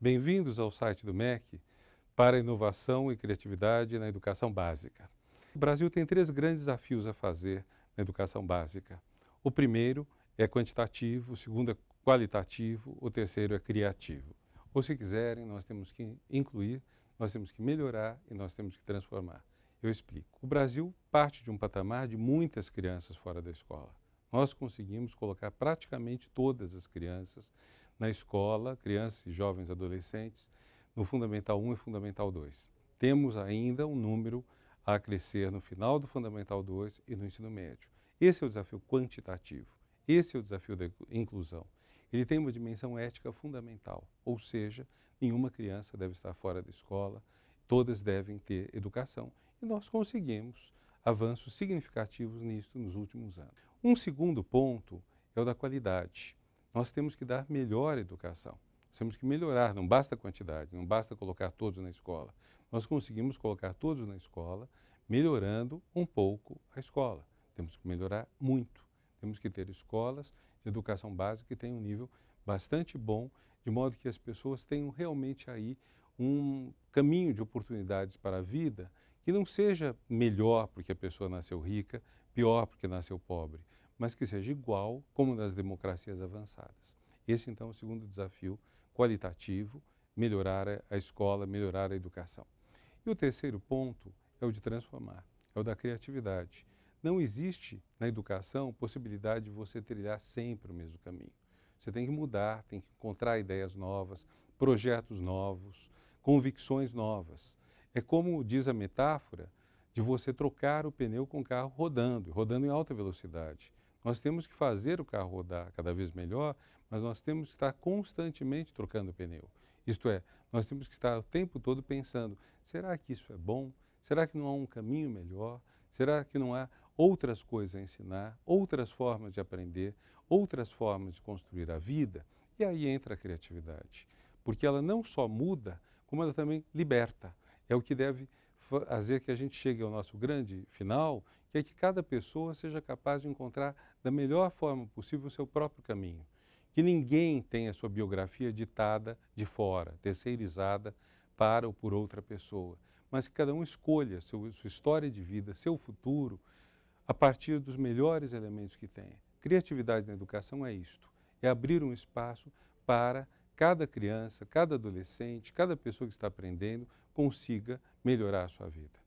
Bem-vindos ao site do MEC para inovação e criatividade na educação básica. O Brasil tem três grandes desafios a fazer na educação básica. O primeiro é quantitativo, o segundo é qualitativo, o terceiro é criativo. Ou se quiserem, nós temos que incluir, nós temos que melhorar e nós temos que transformar. Eu explico. O Brasil parte de um patamar de muitas crianças fora da escola. Nós conseguimos colocar praticamente todas as crianças na escola, crianças e jovens adolescentes, no Fundamental 1 e Fundamental 2. Temos ainda um número a crescer no final do Fundamental 2 e no ensino médio. Esse é o desafio quantitativo, esse é o desafio da inclusão. Ele tem uma dimensão ética fundamental, ou seja, nenhuma criança deve estar fora da escola, todas devem ter educação. E nós conseguimos avanços significativos nisso nos últimos anos. Um segundo ponto é o da qualidade. Nós temos que dar melhor educação. temos que melhorar, não basta a quantidade, não basta colocar todos na escola. Nós conseguimos colocar todos na escola, melhorando um pouco a escola. Temos que melhorar muito. Temos que ter escolas de educação básica que tenham um nível bastante bom, de modo que as pessoas tenham realmente aí um caminho de oportunidades para a vida que não seja melhor porque a pessoa nasceu rica, pior porque nasceu pobre, mas que seja igual como nas democracias avançadas. Esse, então, é o segundo desafio qualitativo, melhorar a escola, melhorar a educação. E o terceiro ponto é o de transformar, é o da criatividade. Não existe na educação possibilidade de você trilhar sempre o mesmo caminho. Você tem que mudar, tem que encontrar ideias novas, projetos novos, convicções novas. É como diz a metáfora de você trocar o pneu com o carro rodando, rodando em alta velocidade. Nós temos que fazer o carro rodar cada vez melhor, mas nós temos que estar constantemente trocando o pneu. Isto é, nós temos que estar o tempo todo pensando: será que isso é bom? Será que não há um caminho melhor? Será que não há outras coisas a ensinar, outras formas de aprender, outras formas de construir a vida? E aí entra a criatividade, porque ela não só muda, como ela também liberta. É o que deve fazer que a gente chegue ao nosso grande final, que é que cada pessoa seja capaz de encontrar da melhor forma possível o seu próprio caminho. Que ninguém tenha sua biografia ditada de fora, terceirizada para ou por outra pessoa, mas que cada um escolha seu, sua história de vida, seu futuro, a partir dos melhores elementos que tem. Criatividade na educação é isto, é abrir um espaço para cada criança, cada adolescente, cada pessoa que está aprendendo consiga melhorar a sua vida.